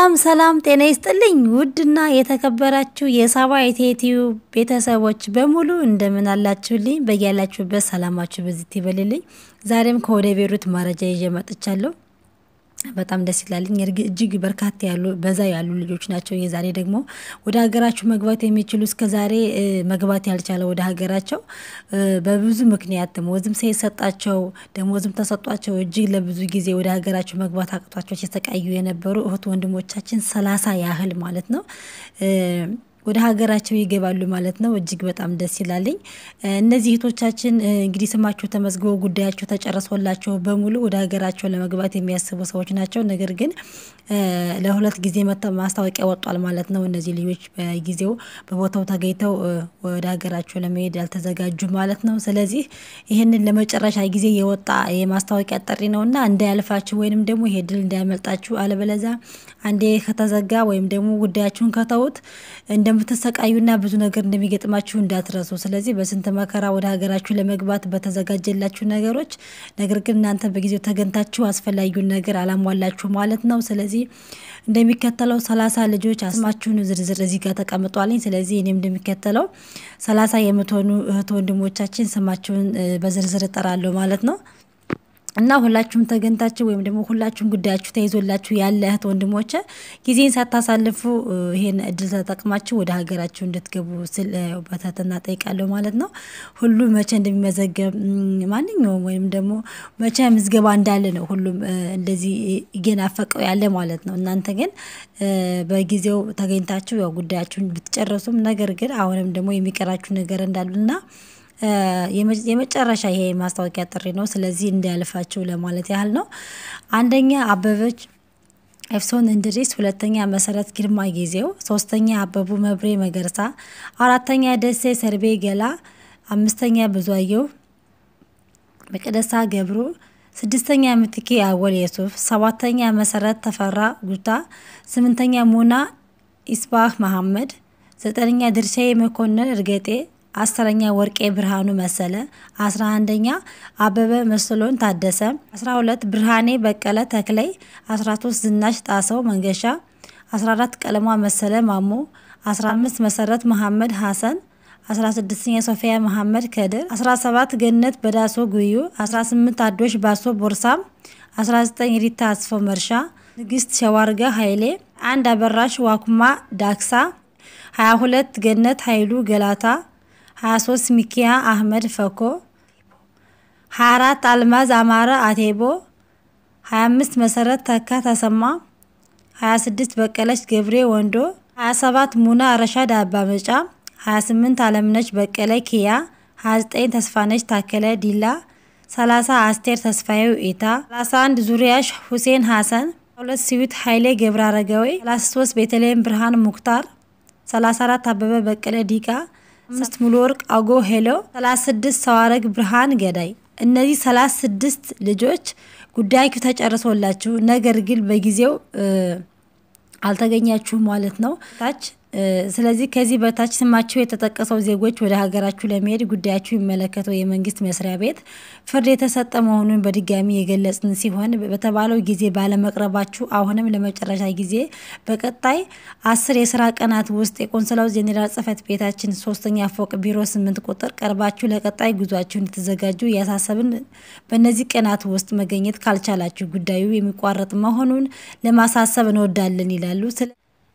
ሰላም ሰላም፣ ጤና ይስጥልኝ ውድና የተከበራችሁ የሳባ የቴቲዩ ቤተሰቦች በሙሉ እንደምን አላችሁልኝ? በያላችሁበት ሰላማችሁ በዚህ ይበልልኝ። ዛሬም ከወደ ቤሩት መረጃ ይዤ መጥቻለሁ። በጣም ደስ ይላልኝ። እጅግ በርካታ ያሉ በዛ ያሉ ልጆች ናቸው። የዛሬ ደግሞ ወደ ሀገራችሁ መግባት የሚችሉ እስከ ዛሬ መግባት ያልቻለ ወደ ሀገራቸው በብዙ ምክንያት ደሞዝም ሳይሰጣቸው ደሞዝም ተሰጧቸው እጅግ ለብዙ ጊዜ ወደ ሀገራቸው መግባት አቅቷቸው የተሰቃዩ የነበሩ እህት ወንድሞቻችን ሰላሳ ያህል ማለት ነው ወደ ሀገራቸው ይገባሉ ማለት ነው። እጅግ በጣም ደስ ይላለኝ። እነዚህ እህቶቻችን እንግዲህ ስማቸው ተመዝግቦ ጉዳያቸው ተጨርሶላቸው በሙሉ ወደ ሀገራቸው ለመግባት የሚያስቡ ሰዎች ናቸው። ነገር ግን ለሁለት ጊዜ ማስታወቂያ ወጧል ማለት ነው። እነዚህ ልጆች በጊዜው በቦታው ተገኝተው ወደ ሀገራቸው ለመሄድ ያልተዘጋጁ ማለት ነው። ስለዚህ ይህንን ለመጨረሻ ጊዜ የወጣ የማስታወቂያ ጥሪ ነው እና እንዳያልፋችሁ ወይንም ደግሞ ይሄ ድል እንዳያመልጣችሁ አለበለዛ አንዴ ከተዘጋ ወይም ደግሞ ጉዳያችሁን ከተውት እንደ እንደምትሰቃዩና ብዙ ነገር እንደሚገጥማችሁ እንዳትረሱ። ስለዚህ በስንት መከራ ወደ ሀገራችሁ ለመግባት በተዘጋጀላችሁ ነገሮች ነገር ግን እናንተ በጊዜው ተገንታችሁ አስፈላጊውን ነገር አላሟላችሁ ማለት ነው። ስለዚህ እንደሚከተለው ሰላሳ ልጆች አስማችሁን ዝርዝር እዚህ ጋር ተቀምጧልኝ። ስለዚህ እኔም እንደሚከተለው ሰላሳ የምትሆኑ እህት ወንድሞቻችን ስማችሁን በዝርዝር እጠራለሁ ማለት ነው። እና ሁላችሁም ተገንታችሁ ወይም ደግሞ ሁላችሁም ጉዳያችሁ ተይዞላችሁ ያለ እህት ወንድሞች ጊዜን ሳታሳልፉ ይሄን እድል ተጠቅማችሁ ወደ ሀገራችሁ እንድትገቡ ስል በትህትና ጠይቃለሁ ማለት ነው። ሁሉም መቼ እንደሚመዘገብ ማንኛውም ወይም ደግሞ መቼ ምዝገባ እንዳለ ነው ሁሉም እንደዚህ እየናፈቀው ያለ ማለት ነው። እናንተ ግን በጊዜው ተገኝታችሁ ያው ጉዳያችሁን ብትጨረሱም ነገር ግን አሁንም ደግሞ የሚቀራችሁ ነገር እንዳሉና የመጨረሻ ይሄ ማስታወቂያ ጥሪ ነው። ስለዚህ እንዲያልፋችሁ ለማለት ያህል ነው። አንደኛ አበበች ኤፍሶን እንድሪስ፣ ሁለተኛ መሰረት ግርማ ጊዜው፣ ሶስተኛ አበቡ መብሬ መገርሳ፣ አራተኛ ደሴ ሰርቤ ገላ፣ አምስተኛ ብዙአየው መቅደሳ ገብሩ፣ ስድስተኛ ምትኪ አወል የሱፍ፣ ሰባተኛ መሰረት ተፈራ ጉታ፣ ስምንተኛ ሙና ኢስባህ መሐመድ፣ ዘጠነኛ ድርሻዬ መኮንን እርገጤ አስረኛ ወርቄ ብርሃኑ መሰለ አስራ አንደኛ አበበ መስሎን ታደሰ፣ 12 ብርሃኔ በቀለ ተክለይ፣ ሶስት ዝናሽ ጣሰው መንገሻ፣ 14 ቀለሟ መሰለ ማሞ፣ 15 መሰረት መሐመድ ሐሰን፣ 16ኛ ሶፊያ መሐመድ ከድር፣ 17 ገነት በዳሶ ጉዩ፣ 18 አዶሽ ባሶ ቦርሳም፣ 19 ሪታ አስፎ መርሻ፣ ንግስት ሸዋርጋ ኃይሌ፣ አንድ አበራሽ ዋኩማ ዳክሳ፣ 22 ገነት ኃይሉ ገላታ 23 ሚኪያ አህመድ ፈኮ 24 አልማዝ አማረ አቴቦ 25 መሰረት ተካ ተሰማ 26 በቀለች ገብሬ ወንዶ 27 ሙና ረሻድ አባመጫ 28 አለምነች በቀለ ኪያ 29 ተስፋነች ታከለ ዲላ 30 አስቴር ተስፋዬው ኢታ 31 ዙሪያሽ ሁሴን ሐሰን 2 ሲዊት ኃይሌ ገብረ አረጋዊ 33 ቤተልሔም ብርሃን ሙክታር 34 አበበ በቀለ ዲቃ አምስት ሙሉ ወርቅ አጎ ሄሎ፣ 36 ሰዋረግ ብርሃን ገዳይ። እነዚህ 36 ልጆች ጉዳያችሁ ተጨርሶላችሁ ነገር ግን በጊዜው አልተገኛችሁም ማለት ነው ታች ስለዚህ ከዚህ በታች ስማቸው የተጠቀሰው ዜጎች ወደ ሀገራችሁ ለመሄድ ጉዳያችሁ የሚመለከተው የመንግስት መስሪያ ቤት ፍርድ የተሰጠ መሆኑን በድጋሚ የገለጽን ሲሆን በተባለው ጊዜ ባለመቅረባችሁ አሁንም ለመጨረሻ ጊዜ በቀጣይ አስር የስራ ቀናት ውስጥ የቆንስላው ጄኔራል ጽህፈት ቤታችን ሶስተኛ ፎቅ ቢሮ ስምንት ቁጥር ቀርባችሁ ለቀጣይ ጉዟችሁ እንድትዘጋጁ እያሳሰብን በእነዚህ ቀናት ውስጥ መገኘት ካልቻላችሁ ጉዳዩ የሚቋረጥ መሆኑን ለማሳሰብ እንወዳለን ይላሉ።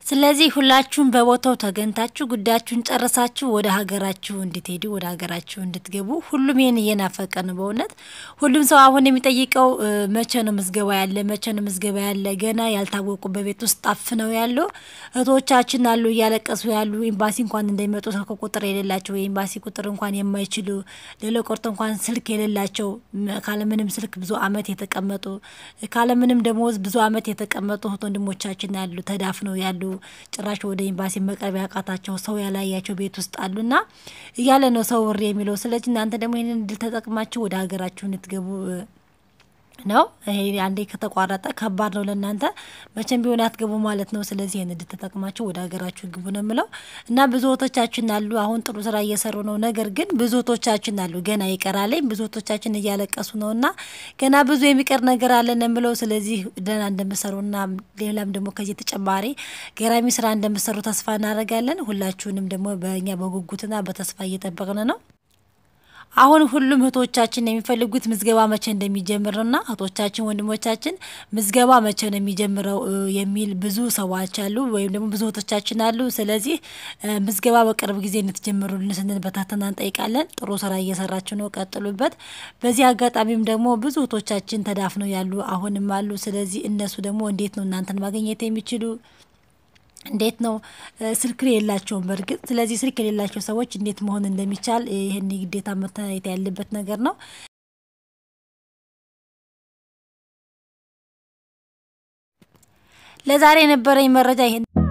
ስለዚህ ሁላችሁም በቦታው ተገኝታችሁ ጉዳያችሁን ጨርሳችሁ ወደ ሀገራችሁ እንድትሄዱ ወደ ሀገራችሁ እንድትገቡ ሁሉም ይህን እየናፈቀ ነው። በእውነት ሁሉም ሰው አሁን የሚጠይቀው መቼ ነው ምዝገባ ያለ? መቼ ነው ምዝገባ ያለ? ገና ያልታወቁ በቤት ውስጥ ጣፍ ነው ያሉ እህቶቻችን አሉ፣ እያለቀሱ ያሉ ኤምባሲ እንኳን እንደሚመጡ ስልክ ቁጥር የሌላቸው የኤምባሲ ቁጥር እንኳን የማይችሉ ሌሎ ቆርጦ እንኳን ስልክ የሌላቸው ካለምንም ስልክ ብዙ አመት የተቀመጡ ካለምንም ደሞዝ ብዙ አመት የተቀመጡ እህት ወንድሞቻችን ያሉ ነው ያሉ ጭራሽ ወደ ኤምባሲ መቅረብ ያቃታቸው ሰው ያላያቸው ቤት ውስጥ አሉና እያለ ነው ሰው ውሬ የሚለው። ስለዚህ እናንተ ደግሞ ይህንን እድል ተጠቅማችሁ ወደ ሀገራችሁ እንድትገቡ ነው። ይሄ አንዴ ከተቋረጠ ከባድ ነው ለእናንተ መቼም ቢሆን አትገቡ ማለት ነው። ስለዚህ ይህን እድል ወደ ሀገራችሁ ግቡ ነው የምለው እና ብዙቶቻችን አሉ፣ አሁን ጥሩ ስራ እየሰሩ ነው። ነገር ግን ብዙቶቻችን አሉ ገና ይቀራል። ብዙቶቻችን እያለቀሱ ነው እና ገና ብዙ የሚቀር ነገር አለ ነው የምለው። ስለዚህ ደህና እና ሌላም ደግሞ ከዚህ ተጨማሪ ገራሚ ስራ እንደምሰሩ ተስፋ እናደርጋለን። ሁላችሁንም ደግሞ በእኛ በጉጉትና በተስፋ እየጠበቅን ነው። አሁን ሁሉም እህቶቻችን የሚፈልጉት ምዝገባ መቼ እንደሚጀምርና እህቶቻችን ወንድሞቻችን ምዝገባ መቼ ነው የሚጀምረው የሚል ብዙ ሰዎች አሉ፣ ወይም ደግሞ ብዙ እህቶቻችን አሉ። ስለዚህ ምዝገባ በቅርብ ጊዜ እንድትጀምሩልን ስንል በታተና እንጠይቃለን። ጥሩ ስራ እየሰራችሁ ነው፣ ቀጥሉበት። በዚህ አጋጣሚም ደግሞ ብዙ እህቶቻችን ተዳፍነው ያሉ አሁንም አሉ። ስለዚህ እነሱ ደግሞ እንዴት ነው እናንተን ማግኘት የሚችሉ እንዴት ነው ስልክ የላቸውም። በእርግጥ ስለዚህ ስልክ የሌላቸው ሰዎች እንዴት መሆን እንደሚቻል ይህን ግዴታ መታየት ያለበት ነገር ነው። ለዛሬ የነበረኝ መረጃ ይሄን